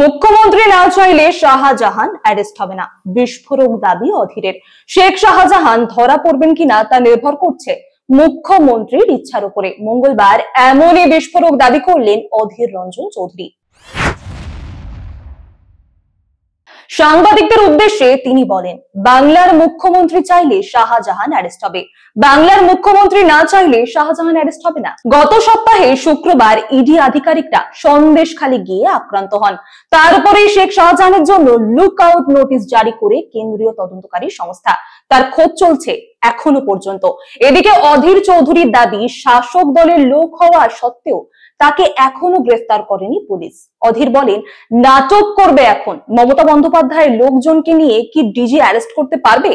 মুখ্যমন্ত্রী না চাইলে শাহজাহান অ্যারেস্ট হবে না বিস্ফোরক দাবি অধীরের শেখ শাহজাহান ধরা পড়বেন কিনা তা নির্ভর করছে মুখ্যমন্ত্রীর ইচ্ছার উপরে মঙ্গলবার এমনই বিস্ফোরক দাবি করলেন অধীর রঞ্জন চৌধুরী সাংবাদিকদের উদ্দেশ্যে তিনি বলেন বাংলার মুখ্যমন্ত্রী চাইলে শাহজাহান অ্যারেস্ট হবে বাংলার মুখ্যমন্ত্রী না চাইলে শাহজাহান অ্যারেস্ট হবে না গত সপ্তাহে শুক্রবার ইডি আধিকারিকরা সন্দেশ খালি গিয়ে আক্রান্ত হন তারপরে শেখ শাহজাহানের জন্য লুক আউট নোটিশ জারি করে কেন্দ্রীয় তদন্তকারী সংস্থা তার খোঁজ চলছে এখনো পর্যন্ত এদিকে অধীর চৌধুরীর দাবি শাসক দলের লোক হওয়া সত্ত্বেও তাকে এখনো গ্রেফতার করেনি পুলিশ অধীর বলেন নাটক করবে এখন মমতা বন্দ্যোপাধ্যায়ের লোকজনকে নিয়ে কি ডিজি অ্যারেস্ট করতে পারবে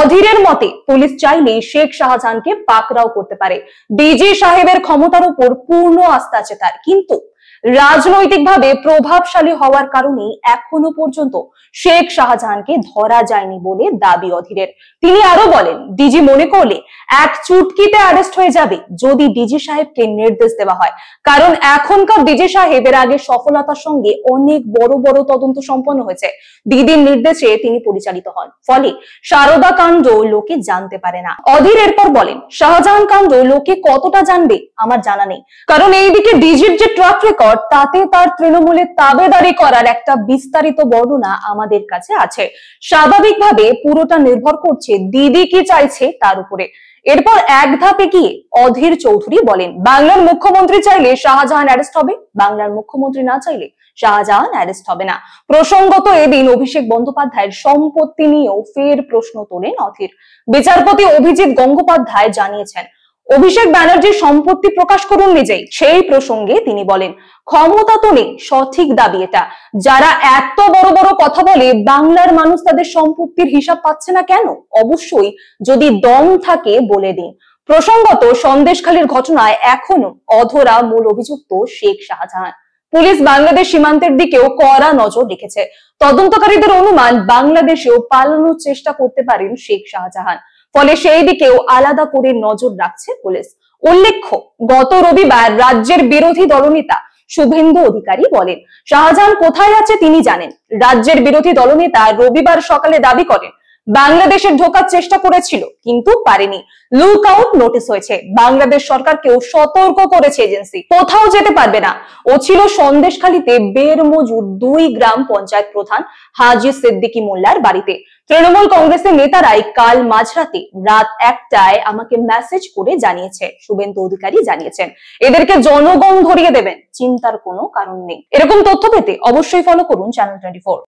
অধীরের মতে পুলিশ চাইলে শেখ শাহজাহানকে পাকড়াও করতে পারে ডিজি সাহেবের ক্ষমতার উপর পূর্ণ আস্থা আছে তার কিন্তু রাজনৈতিকভাবে প্রভাবশালী হওয়ার কারণে এখনো পর্যন্ত শেখ শাহজাহানকে ধরা যায়নি বলে দাবি অধীরের তিনি আরো বলেন ডিজি মনে করলে এক চুটকিতে অ্যারেস্ট হয়ে যাবে যদি ডিজি সাহেবকে নির্দেশ দেওয়া হয় কারণ এখনকার ডিজি সাহেব এর আগে সফলতার সঙ্গে অনেক বড় বড় তদন্ত সম্পন্ন হয়েছে দিদির নির্দেশে তিনি পরিচালিত হন ফলে সারদা কাণ্ড লোকে জানতে পারে না অধীর এরপর বলেন শাহজাহান কাণ্ড লোকে কতটা জানবে আমার জানা নেই কারণ এইদিকে ডিজির যে ট্রাক রেকর্ড তাতে তার তৃণমূলে তাবেদারি করার একটা বিস্তারিত বর্ণনা আমাদের কাছে আছে স্বাভাবিকভাবে পুরোটা নির্ভর করছে দিদি কি চাইছে তার উপরে এরপর এক ধাপে গিয়ে অধীর চৌধুরী বলেন বাংলার মুখ্যমন্ত্রী চাইলে শাহজাহান অ্যারেস্ট হবে বাংলার মুখ্যমন্ত্রী না চাইলে শাহজাহান অ্যারেস্ট হবে না প্রসঙ্গত এদিন অভিষেক বন্দ্যোপাধ্যায়ের সম্পত্তি নিয়েও ফের প্রশ্ন তোলেন অধীর বিচারপতি অভিজিৎ গঙ্গোপাধ্যায় জানিয়েছেন অভিষেক ব্যানার্জির সম্পত্তি প্রকাশ করুন নিজেই সেই প্রসঙ্গে তিনি বলেন ক্ষমতা তো নেই সঠিক দাবি এটা যারা এত বড় বড় কথা বলে বাংলার মানুষ তাদের সম্পত্তির হিসাব পাচ্ছে না কেন অবশ্যই যদি দম থাকে বলে দিন প্রসঙ্গত সন্দেশখালীর ঘটনায় এখনো অধরা মূল অভিযুক্ত শেখ শাহজাহান পুলিশ বাংলাদেশ সীমান্তের দিকেও কড়া নজর রেখেছে তদন্তকারীদের অনুমান বাংলাদেশেও পালানোর চেষ্টা করতে পারেন শেখ শাহজাহান ফলে সেই দিকেও আলাদা করে নজর রাখছে পুলিশ উল্লেখ্য গত রবিবার রাজ্যের বিরোধী দলনেতা শুভেন্দু অধিকারী বলেন শাহজাহান কোথায় আছে তিনি জানেন রাজ্যের বিরোধী দলনেতা রবিবার সকালে দাবি করেন বাংলাদেশের ঢোকার চেষ্টা করেছিল কিন্তু পারেনি লুক আউট নোটিস হয়েছে বাংলাদেশ সরকারকেও সতর্ক করেছে এজেন্সি কোথাও যেতে পারবে না ও ছিল সন্দেশখালীতে বের মজুর দুই গ্রাম পঞ্চায়েত প্রধান হাজি সিদ্দিকি মোল্লার বাড়িতে তৃণমূল কংগ্রেসের নেতারাই কাল মাঝরাতে রাত একটায় আমাকে মেসেজ করে জানিয়েছে শুভেন্দু অধিকারী জানিয়েছেন এদেরকে জনগণ ধরিয়ে দেবেন চিন্তার কোনো কারণ নেই এরকম তথ্য পেতে অবশ্যই ফলো করুন চ্যানেল টোয়েন্টি